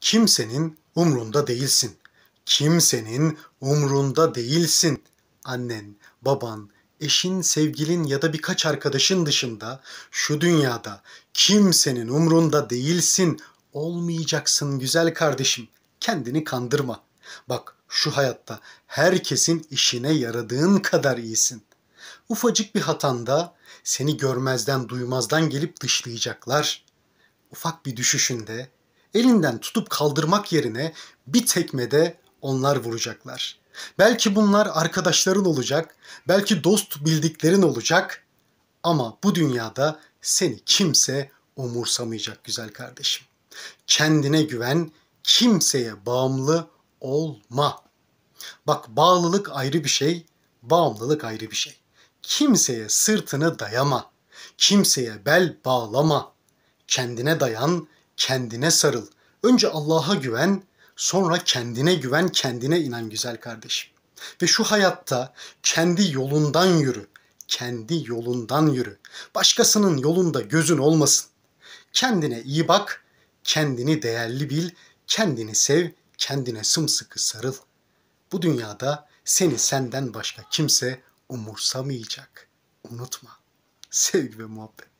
Kimsenin umrunda değilsin. Kimsenin umrunda değilsin. Annen, baban, eşin, sevgilin ya da birkaç arkadaşın dışında şu dünyada kimsenin umrunda değilsin. Olmayacaksın güzel kardeşim. Kendini kandırma. Bak şu hayatta herkesin işine yaradığın kadar iyisin. Ufacık bir hatanda seni görmezden duymazdan gelip dışlayacaklar. Ufak bir düşüşünde elinden tutup kaldırmak yerine bir tekmede onlar vuracaklar. Belki bunlar arkadaşların olacak, belki dost bildiklerin olacak ama bu dünyada seni kimse umursamayacak güzel kardeşim. Kendine güven, kimseye bağımlı olma. Bak bağlılık ayrı bir şey, bağımlılık ayrı bir şey. Kimseye sırtını dayama, kimseye bel bağlama. Kendine dayan, kendine sarıl. Önce Allah'a güven, sonra kendine güven, kendine inan güzel kardeşim. Ve şu hayatta kendi yolundan yürü. Kendi yolundan yürü. Başkasının yolunda gözün olmasın. Kendine iyi bak, kendini değerli bil, kendini sev, kendine sımsıkı sarıl. Bu dünyada seni senden başka kimse umursamayacak. Unutma. Sevgi ve muhabbet.